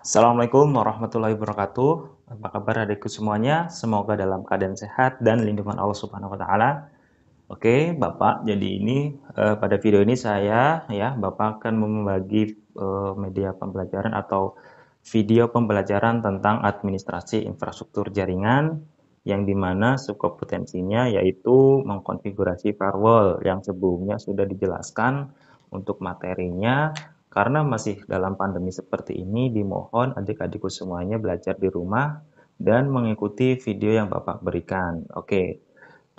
Assalamualaikum warahmatullahi wabarakatuh. Apa kabar adikku semuanya? Semoga dalam keadaan sehat dan lindungan Allah Subhanahu wa taala. Oke, Bapak. Jadi ini eh, pada video ini saya ya, Bapak akan membagi eh, media pembelajaran atau video pembelajaran tentang administrasi infrastruktur jaringan yang dimana potensinya yaitu mengkonfigurasi firewall yang sebelumnya sudah dijelaskan untuk materinya karena masih dalam pandemi seperti ini, dimohon adik-adikku semuanya belajar di rumah dan mengikuti video yang Bapak berikan. Oke,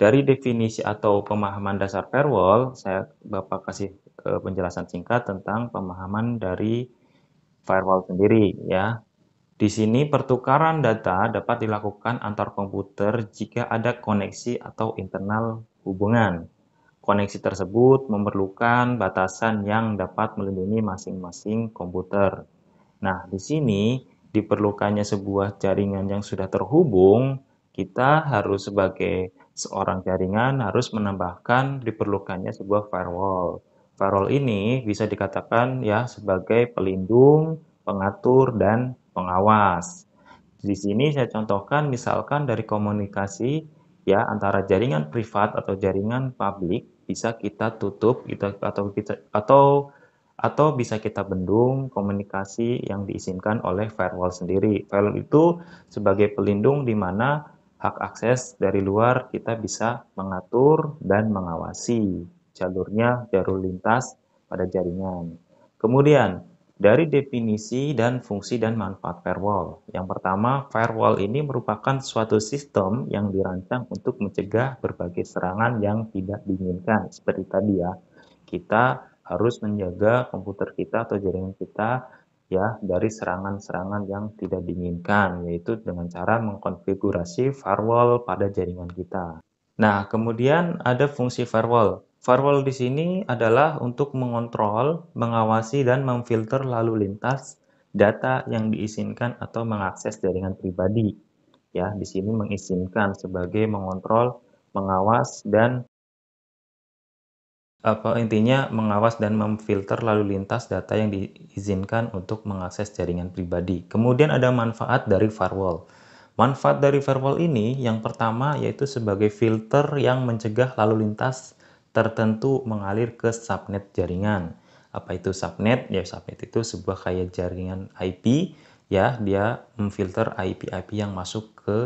dari definisi atau pemahaman dasar firewall, saya Bapak kasih e, penjelasan singkat tentang pemahaman dari firewall sendiri ya. Di sini pertukaran data dapat dilakukan antar komputer jika ada koneksi atau internal hubungan. Koneksi tersebut memerlukan batasan yang dapat melindungi masing-masing komputer. Nah, di sini diperlukannya sebuah jaringan yang sudah terhubung, kita harus sebagai seorang jaringan harus menambahkan diperlukannya sebuah firewall. Firewall ini bisa dikatakan ya sebagai pelindung, pengatur, dan pengawas. Di sini saya contohkan misalkan dari komunikasi ya antara jaringan privat atau jaringan publik bisa kita tutup gitu atau kita atau atau bisa kita bendung komunikasi yang diizinkan oleh firewall sendiri. Firewall itu sebagai pelindung di mana hak akses dari luar kita bisa mengatur dan mengawasi jalurnya, jalur lintas pada jaringan. Kemudian, dari definisi dan fungsi dan manfaat firewall. Yang pertama, firewall ini merupakan suatu sistem yang dirancang untuk mencegah berbagai serangan yang tidak diinginkan. Seperti tadi ya, kita harus menjaga komputer kita atau jaringan kita ya dari serangan-serangan yang tidak diinginkan, yaitu dengan cara mengkonfigurasi firewall pada jaringan kita. Nah, kemudian ada fungsi firewall. Firewall di sini adalah untuk mengontrol, mengawasi, dan memfilter lalu lintas data yang diizinkan atau mengakses jaringan pribadi. Ya, di sini mengizinkan sebagai mengontrol, mengawas, dan apa intinya mengawas dan memfilter lalu lintas data yang diizinkan untuk mengakses jaringan pribadi. Kemudian ada manfaat dari firewall. Manfaat dari firewall ini yang pertama yaitu sebagai filter yang mencegah lalu lintas tertentu mengalir ke subnet jaringan. Apa itu subnet? Ya subnet itu sebuah kayak jaringan IP ya, dia memfilter IP-IP yang masuk ke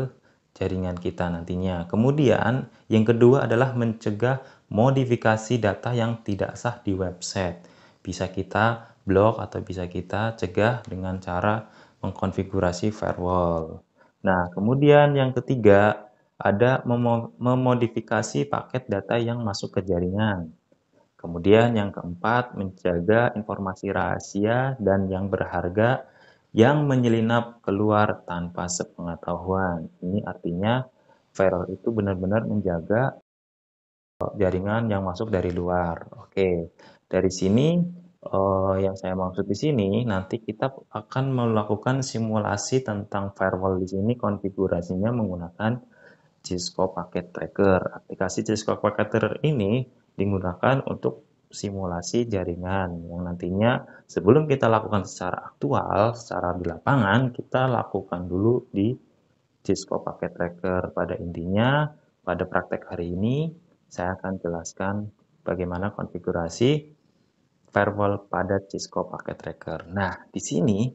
jaringan kita nantinya. Kemudian yang kedua adalah mencegah modifikasi data yang tidak sah di website. Bisa kita blok atau bisa kita cegah dengan cara mengkonfigurasi firewall. Nah, kemudian yang ketiga ada memodifikasi paket data yang masuk ke jaringan. Kemudian yang keempat, menjaga informasi rahasia dan yang berharga yang menyelinap keluar tanpa sepengetahuan. Ini artinya firewall itu benar-benar menjaga jaringan yang masuk dari luar. Oke, dari sini eh, yang saya maksud di sini nanti kita akan melakukan simulasi tentang firewall di sini konfigurasinya menggunakan Cisco Packet Tracker. Aplikasi Cisco Packet Tracker ini digunakan untuk simulasi jaringan yang nantinya sebelum kita lakukan secara aktual, secara di lapangan, kita lakukan dulu di Cisco Packet Tracker. Pada intinya, pada praktek hari ini, saya akan jelaskan bagaimana konfigurasi firewall pada Cisco Packet Tracker. Nah, di sini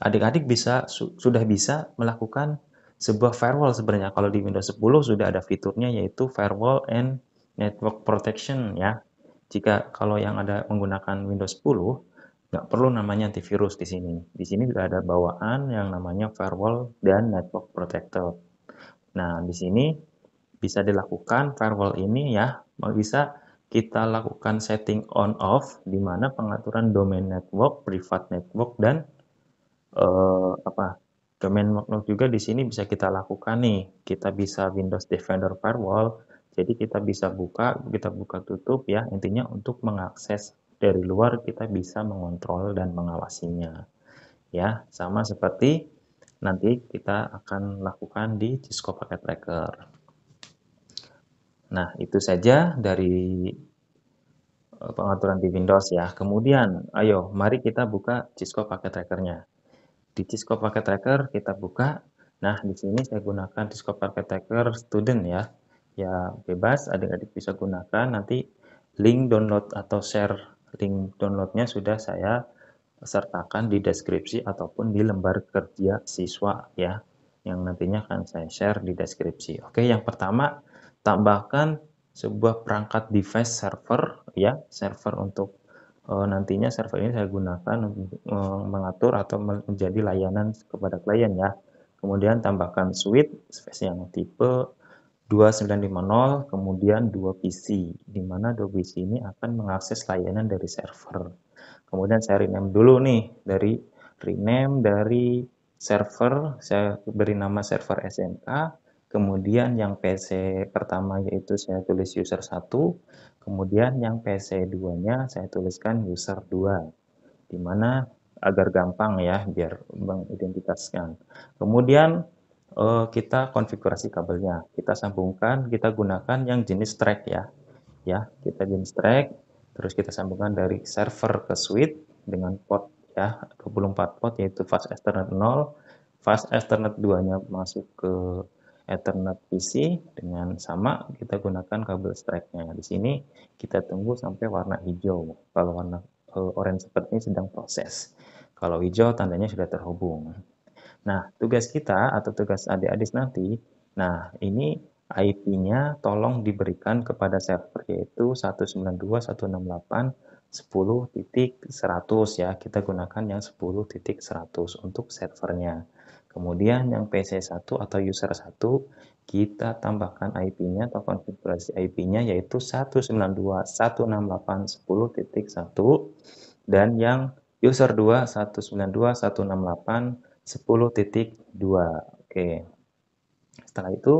adik-adik bisa su sudah bisa melakukan sebuah firewall sebenarnya. Kalau di Windows 10 sudah ada fiturnya yaitu firewall and network protection ya. Jika kalau yang ada menggunakan Windows 10 nggak perlu namanya antivirus di sini. Di sini sudah ada bawaan yang namanya firewall dan network protector. Nah, di sini bisa dilakukan firewall ini ya, bisa kita lakukan setting on off di mana pengaturan domain network, private network dan uh, apa Domain juga di sini bisa kita lakukan nih. Kita bisa Windows Defender Firewall. Jadi kita bisa buka, kita buka tutup ya. Intinya untuk mengakses dari luar kita bisa mengontrol dan mengawasinya. Ya, sama seperti nanti kita akan lakukan di Cisco Packet Tracker. Nah, itu saja dari eh, pengaturan di Windows ya. Kemudian, ayo mari kita buka Cisco Packet tracker nya di Cisco Packet Tracker kita buka. Nah, di sini saya gunakan Cisco Packet Tracker Student ya. Ya, bebas adik-adik bisa gunakan. Nanti link download atau share link downloadnya sudah saya sertakan di deskripsi ataupun di lembar kerja siswa ya yang nantinya akan saya share di deskripsi. Oke, yang pertama tambahkan sebuah perangkat device server ya, server untuk Eh, nantinya server ini saya gunakan untuk eh, mengatur atau menjadi layanan kepada klien ya. Kemudian tambahkan switch space yang tipe 2950 kemudian 2 PC di mana 2 PC ini akan mengakses layanan dari server. Kemudian saya rename dulu nih dari rename dari server saya beri nama server SMK kemudian yang PC pertama yaitu saya tulis user 1 Kemudian yang PC2-nya saya tuliskan user 2, di mana agar gampang ya biar mengidentitaskan. Kemudian eh, kita konfigurasi kabelnya, kita sambungkan, kita gunakan yang jenis track ya. Ya, kita jenis track, terus kita sambungkan dari server ke switch dengan port ya 24 port yaitu fast ethernet 0, fast ethernet 2-nya masuk ke Ethernet PC dengan sama kita gunakan kabel strike-nya. Di sini kita tunggu sampai warna hijau. Kalau warna eh, orange seperti ini sedang proses. Kalau hijau tandanya sudah terhubung. Nah, tugas kita atau tugas adik-adik nanti, nah ini IP-nya tolong diberikan kepada server yaitu 192.168.10.100 ya. Kita gunakan yang 10.100 untuk servernya. Kemudian yang PC1 atau user 1 kita tambahkan IP-nya atau konfigurasi IP-nya yaitu 192.168.10.1 dan yang user 2 192.168.10.2. Oke. Setelah itu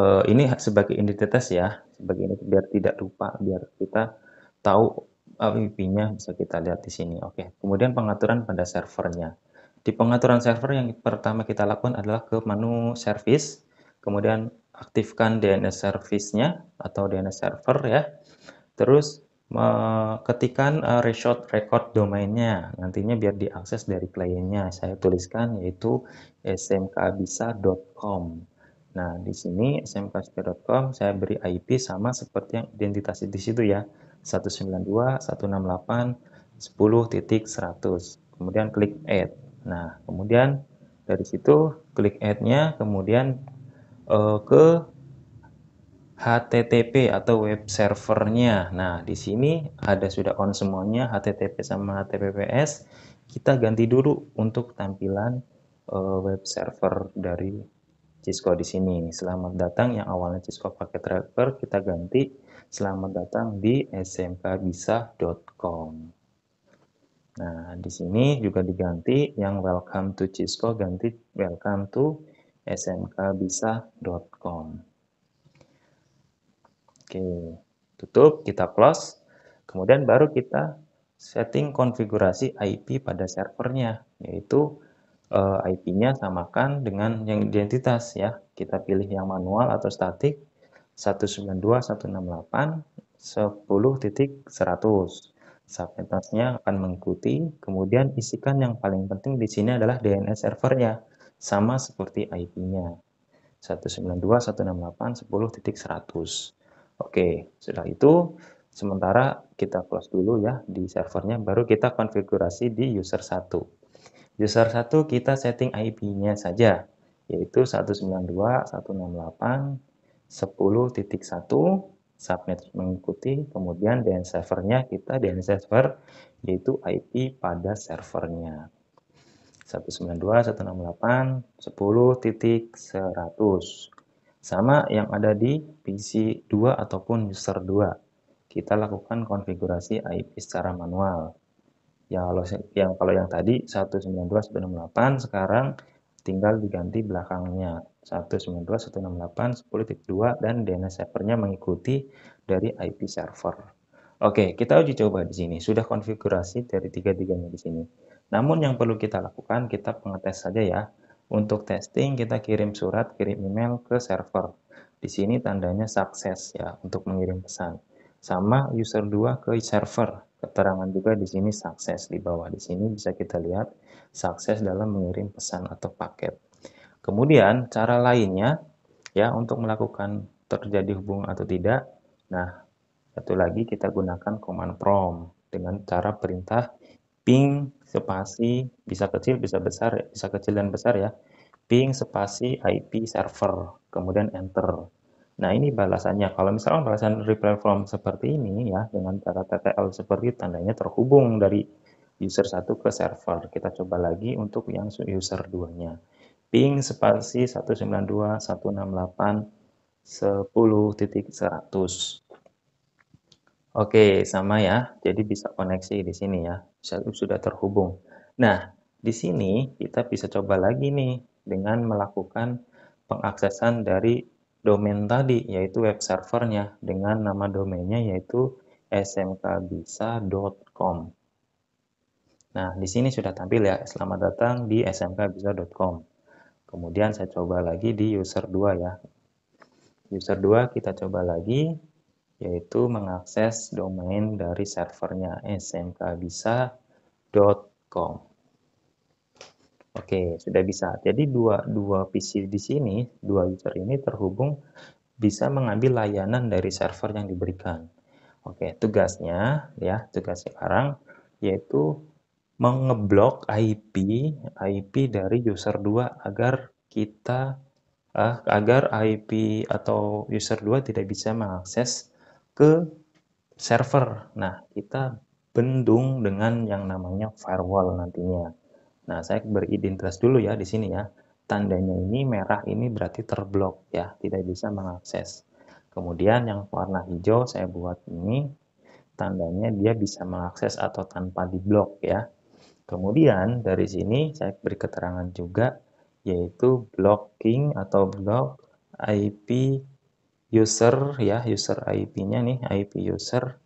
eh, ini sebagai identitas ya, sebagai ini biar tidak lupa, biar kita tahu eh, IP-nya bisa kita lihat di sini. Oke. Kemudian pengaturan pada servernya. Di pengaturan server yang pertama kita lakukan adalah ke menu service, kemudian aktifkan DNS service-nya atau DNS server ya. Terus ketikan uh, eh, record domainnya nantinya biar diakses dari kliennya saya tuliskan yaitu smkbisa.com nah di sini smkbisa.com saya beri IP sama seperti yang identitas di situ ya 192 168 kemudian klik add Nah, kemudian dari situ klik add-nya, kemudian uh, ke HTTP atau web servernya. Nah, di sini ada sudah on semuanya HTTP sama HTTPS. Kita ganti dulu untuk tampilan uh, web server dari Cisco di sini. Selamat datang yang awalnya Cisco pakai tracker, kita ganti selamat datang di smkbisa.com. Nah, di sini juga diganti yang welcome to Cisco ganti welcome to smkbisa.com. Oke, tutup, kita close. Kemudian baru kita setting konfigurasi IP pada servernya, yaitu uh, eh, IP-nya samakan dengan yang identitas ya. Kita pilih yang manual atau statik 192.168.10.100 subnetasnya akan mengikuti. Kemudian isikan yang paling penting di sini adalah DNS servernya, sama seperti IP-nya. 192.168.10.100. Oke, setelah itu sementara kita close dulu ya di servernya, baru kita konfigurasi di user 1. User 1 kita setting IP-nya saja, yaitu 192.168.10.1 subnet mengikuti, kemudian DNS servernya kita DNS server yaitu IP pada servernya. 192.168.10.100 sama yang ada di PC2 ataupun user 2. Kita lakukan konfigurasi IP secara manual. Ya, kalau yang kalau yang tadi 192.168 sekarang tinggal diganti belakangnya 192.168.10.2 dan DNS servernya mengikuti dari IP server. Oke, kita uji coba di sini. Sudah konfigurasi dari tiga-tiganya di sini. Namun yang perlu kita lakukan, kita pengetes saja ya. Untuk testing, kita kirim surat, kirim email ke server. Di sini tandanya sukses ya, untuk mengirim pesan. Sama user 2 ke server. Keterangan juga di sini sukses di bawah. Di sini bisa kita lihat sukses dalam mengirim pesan atau paket. Kemudian cara lainnya ya untuk melakukan terjadi hubungan atau tidak. Nah, satu lagi kita gunakan command prompt dengan cara perintah ping spasi bisa kecil bisa besar bisa kecil dan besar ya ping spasi IP server kemudian enter nah ini balasannya kalau misalnya balasan reply from seperti ini ya dengan cara TTL seperti tandanya terhubung dari user 1 ke server kita coba lagi untuk yang user 2 nya ping spasi 192.168.10.100. Oke, sama ya. Jadi bisa koneksi di sini ya. Sudah terhubung. Nah, di sini kita bisa coba lagi nih dengan melakukan pengaksesan dari domain tadi, yaitu web servernya dengan nama domainnya yaitu smkbisa.com. Nah, di sini sudah tampil ya. Selamat datang di smkbisa.com. Kemudian saya coba lagi di user 2 ya. User 2 kita coba lagi yaitu mengakses domain dari servernya smkbisa.com. Oke, sudah bisa. Jadi dua dua PC di sini, dua user ini terhubung bisa mengambil layanan dari server yang diberikan. Oke, tugasnya ya, tugas sekarang yaitu Mengeblok IP IP dari user 2 agar kita, uh, agar IP atau user 2 tidak bisa mengakses ke server. Nah, kita bendung dengan yang namanya firewall nantinya. Nah, saya beridentitas dulu ya di sini ya. Tandanya ini merah ini berarti terblok ya, tidak bisa mengakses. Kemudian yang warna hijau saya buat ini tandanya dia bisa mengakses atau tanpa diblok ya. Kemudian dari sini saya beri keterangan juga yaitu blocking atau block IP user ya user IP-nya nih IP user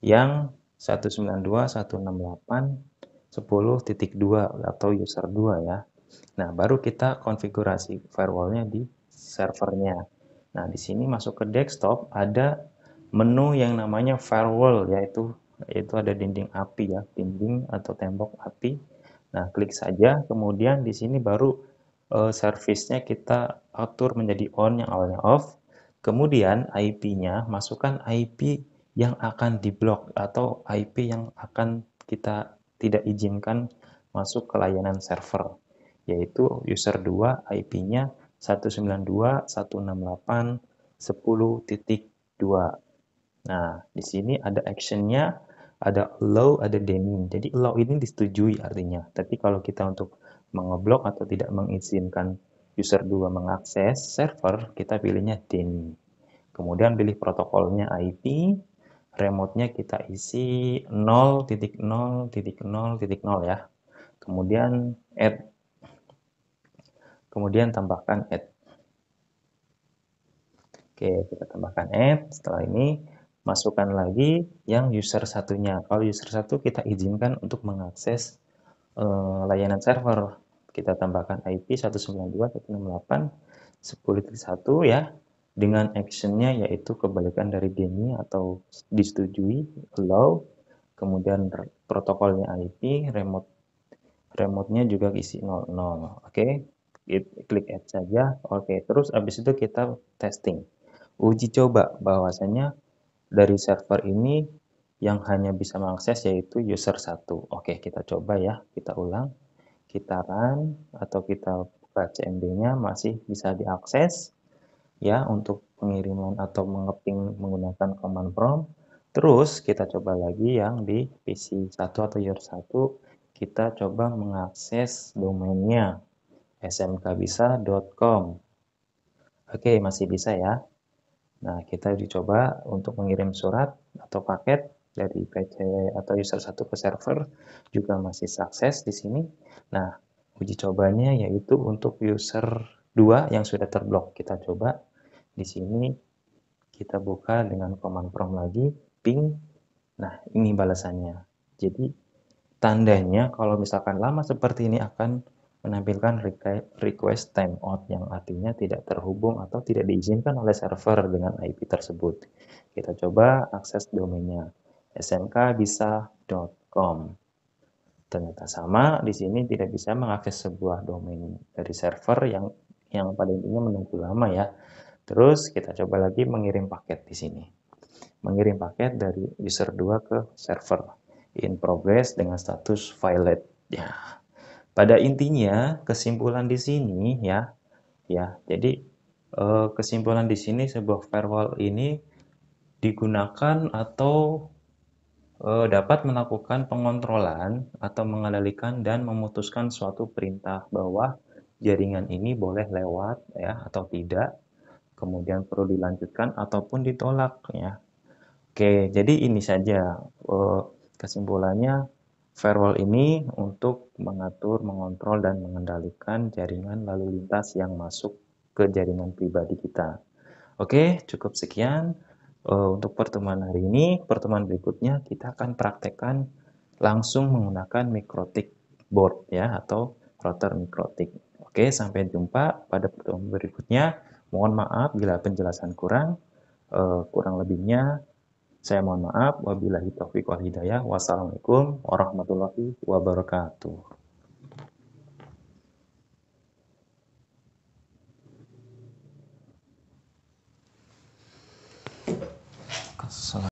yang 192.168.10.2 atau user 2 ya. Nah, baru kita konfigurasi firewallnya di servernya. Nah, di sini masuk ke desktop ada menu yang namanya firewall yaitu itu ada dinding api ya, dinding atau tembok api. Nah, klik saja, kemudian di sini baru uh, service-nya kita atur menjadi on yang awalnya off. Kemudian IP-nya, masukkan IP yang akan diblok atau IP yang akan kita tidak izinkan masuk ke layanan server, yaitu user 2 IP-nya 192.168.10.2. Nah, di sini ada action-nya ada allow, ada deny. Jadi allow ini disetujui artinya. Tapi kalau kita untuk mengeblok atau tidak mengizinkan user 2 mengakses server, kita pilihnya deny. Kemudian pilih protokolnya IP, remote-nya kita isi 0.0.0.0 ya. Kemudian add. Kemudian tambahkan add. Oke, kita tambahkan add. Setelah ini masukkan lagi yang user satunya. Kalau user satu kita izinkan untuk mengakses uh, layanan server. Kita tambahkan IP 192.168.10.1 ya dengan actionnya yaitu kebalikan dari deny atau disetujui allow kemudian protokolnya IP remote remote-nya juga isi 00 oke okay? klik add saja oke okay. terus habis itu kita testing uji coba bahwasannya dari server ini yang hanya bisa mengakses yaitu user 1. Oke, kita coba ya, kita ulang. Kita run atau kita buka CMD-nya masih bisa diakses ya untuk pengiriman atau mengeping menggunakan command prompt. Terus kita coba lagi yang di PC 1 atau user 1 kita coba mengakses domainnya smkbisa.com. Oke, masih bisa ya. Nah, kita dicoba untuk mengirim surat atau paket dari PC atau user satu ke server juga masih sukses di sini. Nah, uji cobanya yaitu untuk user 2 yang sudah terblok. Kita coba di sini kita buka dengan command prompt lagi ping. Nah, ini balasannya. Jadi tandanya kalau misalkan lama seperti ini akan menampilkan request timeout yang artinya tidak terhubung atau tidak diizinkan oleh server dengan IP tersebut. Kita coba akses domainnya smkbisa.com. Ternyata sama, di sini tidak bisa mengakses sebuah domain dari server yang yang pada intinya menunggu lama ya. Terus kita coba lagi mengirim paket di sini. Mengirim paket dari user 2 ke server in progress dengan status violet Ya, pada intinya kesimpulan di sini ya, ya. Jadi eh, kesimpulan di sini sebuah firewall ini digunakan atau eh, dapat melakukan pengontrolan atau mengendalikan dan memutuskan suatu perintah bahwa jaringan ini boleh lewat ya atau tidak, kemudian perlu dilanjutkan ataupun ditolak ya. Oke, jadi ini saja eh, kesimpulannya Firewall ini untuk mengatur, mengontrol, dan mengendalikan jaringan lalu lintas yang masuk ke jaringan pribadi kita. Oke, cukup sekian eh, untuk pertemuan hari ini. Pertemuan berikutnya kita akan praktekkan langsung menggunakan mikrotik board ya atau router mikrotik. Oke, sampai jumpa pada pertemuan berikutnya. Mohon maaf bila penjelasan kurang, eh, kurang lebihnya saya mohon maaf. Wabillahi taufiq wal hidayah. Wassalamualaikum warahmatullahi wabarakatuh.